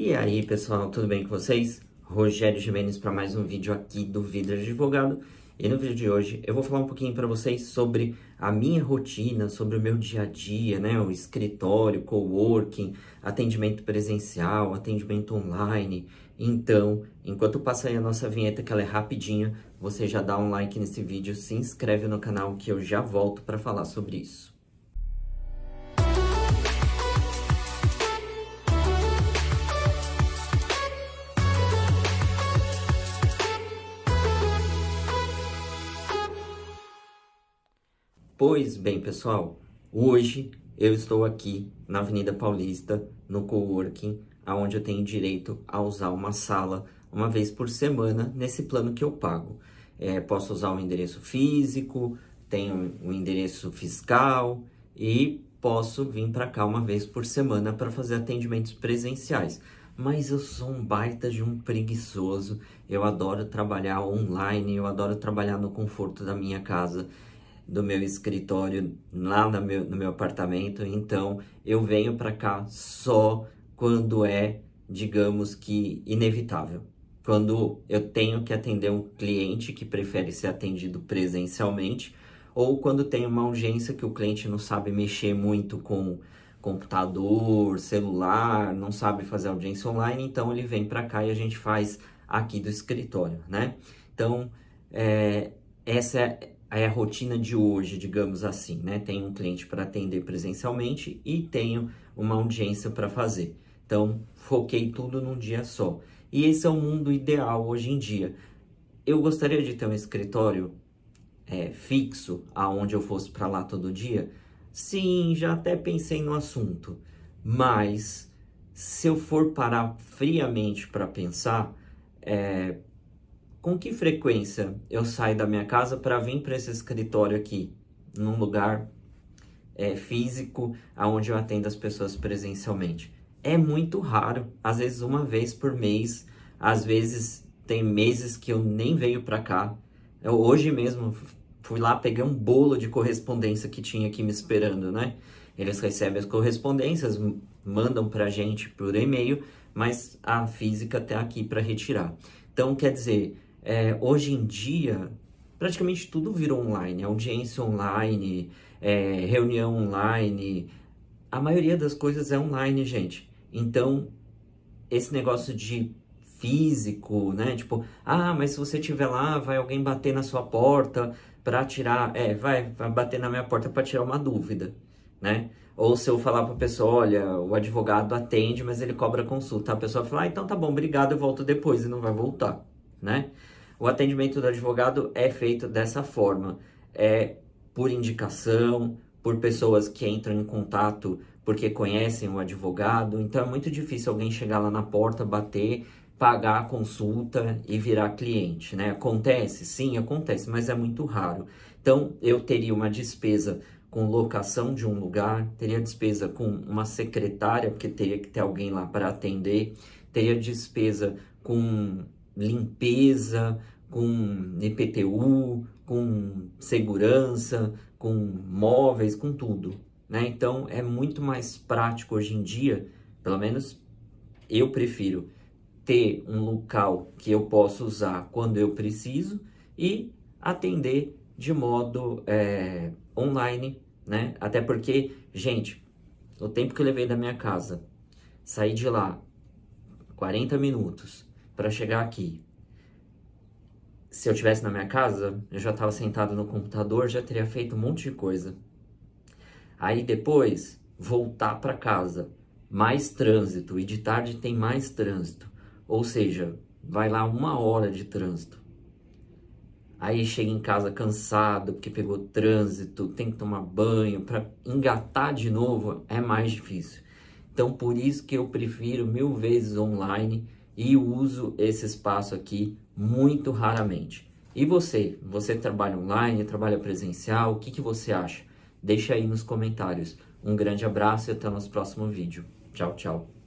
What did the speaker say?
E aí, pessoal, tudo bem com vocês? Rogério Jimenez para mais um vídeo aqui do de Advogado. E no vídeo de hoje eu vou falar um pouquinho para vocês sobre a minha rotina, sobre o meu dia a dia, né? O escritório, coworking, atendimento presencial, atendimento online. Então, enquanto passa aí a nossa vinheta, que ela é rapidinha, você já dá um like nesse vídeo, se inscreve no canal que eu já volto para falar sobre isso. Pois bem, pessoal, hoje eu estou aqui na Avenida Paulista, no coworking, aonde eu tenho direito a usar uma sala uma vez por semana nesse plano que eu pago. É, posso usar o um endereço físico, tenho o um endereço fiscal e posso vir para cá uma vez por semana para fazer atendimentos presenciais. Mas eu sou um baita de um preguiçoso, eu adoro trabalhar online, eu adoro trabalhar no conforto da minha casa do meu escritório lá no meu, no meu apartamento, então eu venho para cá só quando é, digamos que, inevitável. Quando eu tenho que atender um cliente que prefere ser atendido presencialmente, ou quando tem uma urgência que o cliente não sabe mexer muito com computador, celular, não sabe fazer audiência online, então ele vem para cá e a gente faz aqui do escritório, né? Então, é, essa é é a rotina de hoje, digamos assim, né? Tenho um cliente para atender presencialmente e tenho uma audiência para fazer. Então, foquei tudo num dia só. E esse é o mundo ideal hoje em dia. Eu gostaria de ter um escritório é, fixo, aonde eu fosse para lá todo dia? Sim, já até pensei no assunto. Mas, se eu for parar friamente para pensar, é, com que frequência eu saio da minha casa para vir para esse escritório aqui, num lugar é, físico, aonde eu atendo as pessoas presencialmente? É muito raro, às vezes uma vez por mês, às vezes tem meses que eu nem venho para cá. Eu, hoje mesmo fui lá, peguei um bolo de correspondência que tinha aqui me esperando, né? Eles recebem as correspondências, mandam para gente por e-mail, mas a física está aqui para retirar. Então, quer dizer, é, hoje em dia, praticamente tudo virou online, audiência online, é, reunião online. A maioria das coisas é online, gente. Então, esse negócio de físico, né? Tipo, ah, mas se você estiver lá, vai alguém bater na sua porta para tirar, é, vai, vai bater na minha porta para tirar uma dúvida, né? Ou se eu falar para pessoa, olha, o advogado atende, mas ele cobra consulta, a pessoa fala, ah, então tá bom, obrigado, eu volto depois e não vai voltar, né? o atendimento do advogado é feito dessa forma. É por indicação, por pessoas que entram em contato porque conhecem o advogado. Então é muito difícil alguém chegar lá na porta, bater, pagar a consulta e virar cliente, né? Acontece? Sim, acontece, mas é muito raro. Então eu teria uma despesa com locação de um lugar, teria despesa com uma secretária, porque teria que ter alguém lá para atender, teria despesa com limpeza, com EPTU com segurança, com móveis, com tudo. Né? Então é muito mais prático hoje em dia, pelo menos eu prefiro ter um local que eu possa usar quando eu preciso e atender de modo é, online, né? Até porque, gente, o tempo que eu levei da minha casa, saí de lá 40 minutos, para chegar aqui. Se eu tivesse na minha casa, eu já estava sentado no computador, já teria feito um monte de coisa. Aí depois, voltar para casa, mais trânsito, e de tarde tem mais trânsito. Ou seja, vai lá uma hora de trânsito. Aí chega em casa cansado porque pegou trânsito, tem que tomar banho, para engatar de novo é mais difícil. Então por isso que eu prefiro mil vezes online e uso esse espaço aqui muito raramente. E você? Você trabalha online, trabalha presencial? O que, que você acha? Deixa aí nos comentários. Um grande abraço e até o nosso próximo vídeo. Tchau, tchau.